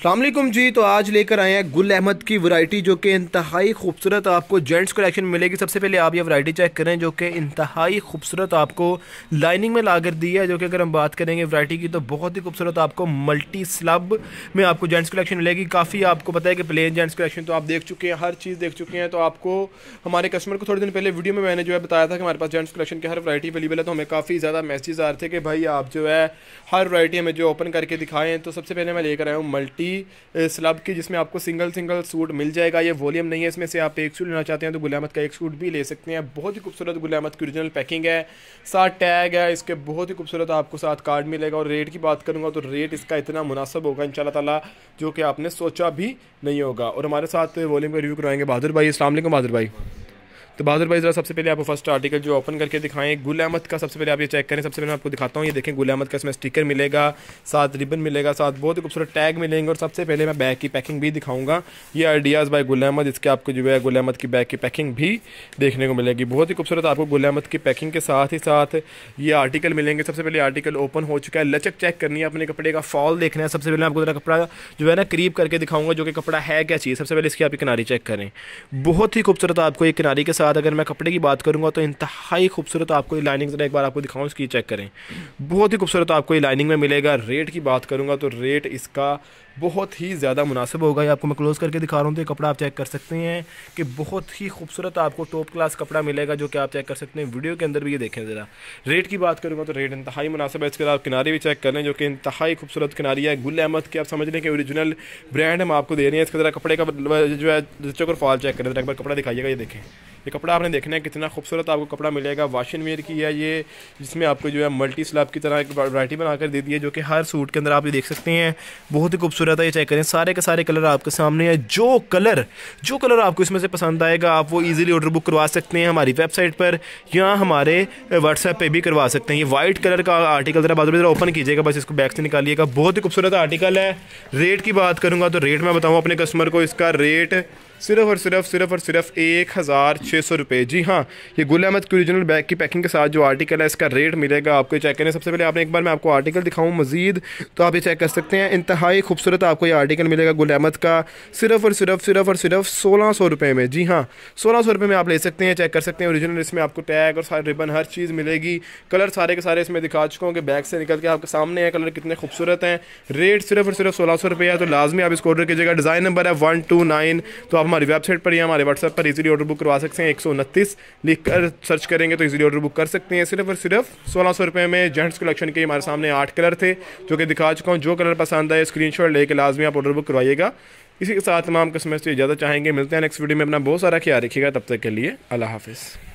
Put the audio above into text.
अल्लाम जी तो आज लेकर आए हैं गुल अहमद की वैरायटी जो कि इंतहाई खूबसूरत आपको जेंट्स कलेक्शन मिलेगी सबसे पहले आप ये वैरायटी चेक करें जो कि इंतहाई खूबसूरत आपको लाइनिंग में लाकर दी है जो कि अगर हम बात करेंगे वैरायटी की तो बहुत ही खूबसूरत आपको मल्टी स्लब में आपको जेंट्स कलेक्शन मिलेगी काफ़ी आपको पता है कि प्लेन जेंट्स कलेक्शन तो आप देख चुके हैं हर चीज़ देख चुके हैं तो आपको हमारे कस्टमर को थोड़े दिन पहले वीडियो में मैंने जो है बताया था कि हमारे पास जेंट्स कलेक्शन की हर वरायटी अवेलेबल है तो हमें काफ़ी ज़्यादा मैसेज आ रहे थे कि भाई आप जो है हर वरायटी हमें जो ओपन करके दिखाएँ तो सबसे पहले मैं लेकर आया हूँ मल्टी ई स्लब की जिसमें आपको सिंगल सिंगल सूट मिल जाएगा ये वॉल्यूम नहीं है इसमें से आप एक सूट लेना चाहते हैं तो गुलामत का एक सूट भी ले सकते हैं बहुत ही खूबसूरत गुलामत की ओरिजिनल पैकिंग है साथ टैग है इसके बहुत ही खूबसूरत आपको साथ कार्ड मिलेगा और रेट की बात करूँगा तो रेट इसका इतना मुनासब होगा इन शाला जो कि आपने सोचा भी नहीं होगा और हमारे साथ वॉल्यूम का रिव्यू करवाएंगे बहादुर भाई असल बहादुर भाई तो बहादुर भाई ज़रा सबसे पहले आपको फर्स्ट आर्टिकल जो ओपन करके दिखाएं गुल अहमद का सबसे पहले आप ये चेक करें सबसे पहले मैं आपको दिखाता हूँ ये देखें गुल अहमद का इसमें स्टिकर मिलेगा साथ रिबन मिलेगा साथ बहुत ही खूबसूरत टैग मिलेंगे और सबसे पहले मैं बैग की पैकिंग भी दिखाऊंगा ये आइडियाज़ बाय गुल अहमद इसके आपको जो है गुल अहमद की बैग की पैकिंग भी देखने को मिलेगी बहुत ही खूबसूरत आपको गुल अहमद की पैकिंग के साथ ही साथ ये आर्टिकल मिलेंगे सबसे पहले आर्टिकल ओपन हो चुका है लचक चेक करनी है अपने कपड़े का फॉल देखना है सबसे पहले आपको ज़रा कपड़ा जो है ना करीब करके दिखाऊंगा जो कि कपड़ा है क्या चाहिए सबसे पहले इसकी आप किनारी चेक करें बहुत ही खूबसूरत आपको ये किनारी के साथ अगर मैं कपड़े की बात करूँगा तो इंतहाई खूबसूरत आपको ये लाइनिंग ज़रा एक बार आपको दिखाऊँ इसकी चेक करें बहुत ही खूबसूरत आपको ये लाइनिंग में मिलेगा रेट की बात करूँगा तो रेट इसका बहुत ही ज़्यादा मुनासिब होगा ये आपको मैं क्लोज़ करके दिखा रहा हूँ तो ये कपड़ा आप चेक कर सकते हैं कि बहुत ही खूबसूरत आपको टॉप क्लास कपड़ा मिलेगा जो कि आप चेक कर सकते हैं वीडियो के अंदर भी ये देखें ज़रा रेट की बात करूँगा तो रेट इंतहाई मुनासिब है इसके अलावा किनारे भी चेक कर लें जो कि इंतहाई खूबसूरत किनारी है गुल अहमद की आप समझ लें कि ओरिजिनल ब्रांड हम आपको दे रहे हैं इसके ज़रा कपड़े का जो है चोकर फॉल चेक करें ज़रा एक बार कपड़ा दिखाइएगा ये देखें ये कपड़ा आपने देखना है कितना खूबसूरत आपको कपड़ा मिलेगा वाशिंग वेयर की है ये जिसमें आपको जो है मल्टी स्लैब की तरह एक वरायटी बनाकर दे दी है जो कि हर सूट के अंदर आप ये देख सकते हैं बहुत ही खूबसूरत है ये चेक करें सारे के सारे कलर आपके सामने है जो कलर जो कलर आपको इसमें से पसंद आएगा आप वो ईजिली ऑर्डर बुक करवा सकते हैं हमारी वेबसाइट पर या हमारे व्हाट्सएप पर भी करवा सकते हैं ये वाइट कलर का आर्टिकल ज़रा बाद में ज़रा ओपन कीजिएगा बस इसको बैग से निकालिएगा बहुत ही खूबसूरत आर्टिकल है रेट की बात करूँगा तो रेट मैं बताऊँ अपने कस्टमर को इसका रेट सिर्फ और सिर्फ सिर्फ और सिर्फ एक हज़ार छः सौ रुपये जी हाँ ये गुल अहमद की ओरिजिनल बैग की पैकिंग के साथ जो आर्टिकल है इसका रेट मिलेगा आपको चेक करें सबसे पहले आपने एक बार मैं आपको आर्टिकल दिखाऊँ मजीद तो आप ये चेक कर सकते हैं इंतहाई खूबसूरत आपको ये आर्टिकल मिलेगा गुल अहमद का सिर्फ और सिर्फ सिर्फ और सिर्फ सोलह सौ रुपये में जी हाँ सोलह सौ रुपये में आप ले सकते हैं चेक कर सकते हैं औरिजिनल इसमें आपको टैग और सारे रिबन हर चीज़ मिलेगी कलर सारे के सारे इसमें दिखा चुका हूँ कि बैग से निकल के आपके सामने है कलर कितने खूबसूरत हैं रेट सिर्फ और सिर्फ सोलह सौ रुपये है तो लाजमी आप इसको ऑर्डर कीजिएगा डिज़ाइन नंबर है वन टू नाइन तो आप हमारी वेबसाइट पर या हमारे व्हाट्सएप पर इजीली ऑर्डर बुक करवा सकते हैं एक सौ उनतीस लिख कर सर्च करेंगे तो इजीली ऑर्डर बुक कर सकते हैं सिर्फ और सिर्फ सोलह सौ रुपये में जेंट्स कलेक्शन के हमारे सामने आठ कलर थे जो कि दिखा चुका हूँ जो कलर पसंद आए स्क्रीन शॉट लेकर लाजमी आप ऑर्डर बुक करवाइएगा इसी के साथ तमाम कस्टमर से इजाज़त चाहेंगे मिलते हैं नेक्स्ट वीडियो में अपना बहुत सारा ख्याल रखिएगा तब तक के लिए अल्लाह हाफिज़